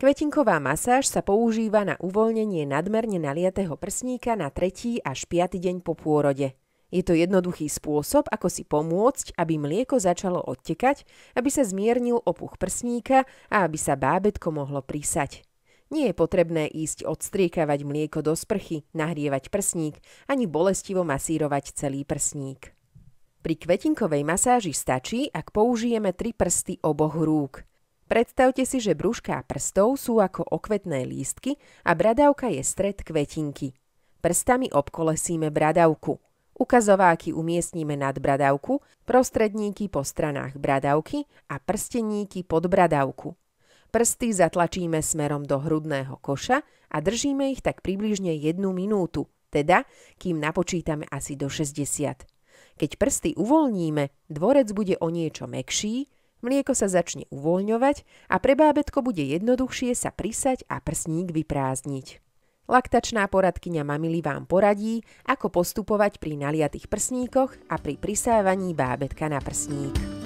Kvetinková masáž sa používa na uvoľnenie nadmerne naliatého prsníka na 3. až 5. deň po pôrode. Je to jednoduchý spôsob, ako si pomôcť, aby mlieko začalo odtekať, aby sa zmiernil opuch prsníka a aby sa bábetko mohlo prísať. Nie je potrebné ísť odstriekavať mlieko do sprchy, nahrievať prsník, ani bolestivo masírovať celý prsník. Pri kvetinkovej masáži stačí, ak použijeme tri prsty oboch rúk – Predstavte si, že brúška prstov sú ako okvetné lístky a bradavka je stred kvetinky. Prstami obkolesíme bradavku. Ukazováky umiestnime nad bradavku, prostredníky po stranách bradavky a prsteníky pod bradavku. Prsty zatlačíme smerom do hrudného koša a držíme ich tak približne 1 minútu, teda kým napočítame asi do 60. Keď prsty uvoľníme, dvorec bude o niečo mekší, Mlieko sa začne uvoľňovať a pre bábetko bude jednoduchšie sa prisať a prsník vyprázdniť. Laktačná poradkyňa mamily vám poradí, ako postupovať pri naliatých prsníkoch a pri prisávaní bábetka na prsník.